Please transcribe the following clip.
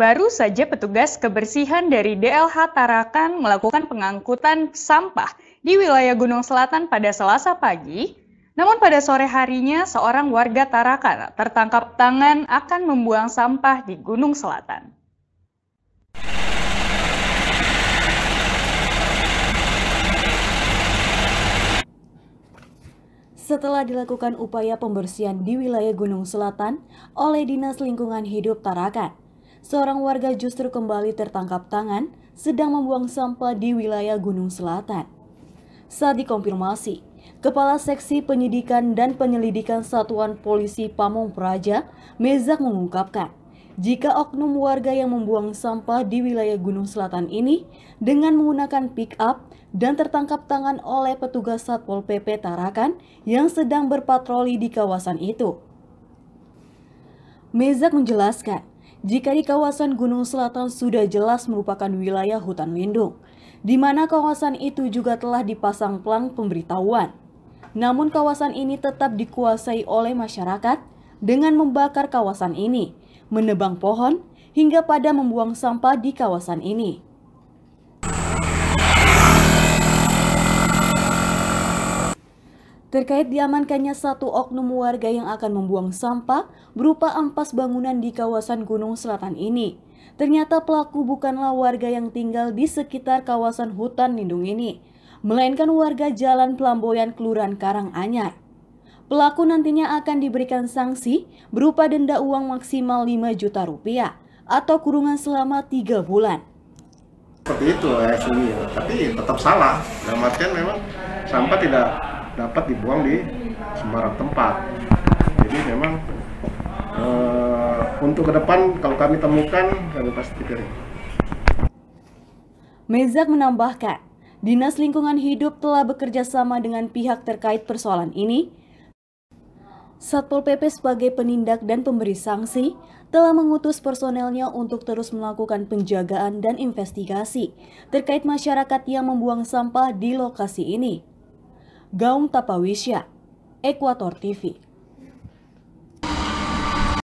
Baru saja petugas kebersihan dari DLH Tarakan melakukan pengangkutan sampah di wilayah Gunung Selatan pada Selasa pagi. Namun pada sore harinya seorang warga Tarakan tertangkap tangan akan membuang sampah di Gunung Selatan. Setelah dilakukan upaya pembersihan di wilayah Gunung Selatan oleh Dinas Lingkungan Hidup Tarakan, seorang warga justru kembali tertangkap tangan sedang membuang sampah di wilayah Gunung Selatan. Saat dikonfirmasi, Kepala Seksi Penyidikan dan Penyelidikan Satuan Polisi Pamong Praja, Mezak mengungkapkan, jika oknum warga yang membuang sampah di wilayah Gunung Selatan ini dengan menggunakan pick up dan tertangkap tangan oleh petugas Satpol PP Tarakan yang sedang berpatroli di kawasan itu. Mezak menjelaskan, jika di kawasan Gunung Selatan sudah jelas merupakan wilayah hutan lindung, di mana kawasan itu juga telah dipasang pelang pemberitahuan. Namun kawasan ini tetap dikuasai oleh masyarakat dengan membakar kawasan ini, menebang pohon, hingga pada membuang sampah di kawasan ini. Terkait diamankannya satu oknum warga yang akan membuang sampah berupa ampas bangunan di kawasan Gunung Selatan ini. Ternyata pelaku bukanlah warga yang tinggal di sekitar kawasan hutan lindung ini, melainkan warga Jalan Pelamboyan Kelurahan Karanganyar. Pelaku nantinya akan diberikan sanksi berupa denda uang maksimal 5 juta rupiah atau kurungan selama 3 bulan seperti itu ya, tapi tetap salah dalam artian memang sampah tidak dapat dibuang di sembarang tempat. Jadi memang e, untuk ke depan kalau kami temukan kami pasti kirim. Mezak menambahkan, Dinas Lingkungan Hidup telah bekerja sama dengan pihak terkait persoalan ini. Satpol PP sebagai penindak dan pemberi sanksi telah mengutus personelnya untuk terus melakukan penjagaan dan investigasi terkait masyarakat yang membuang sampah di lokasi ini. Gaung Tapawisya, Ekuator TV.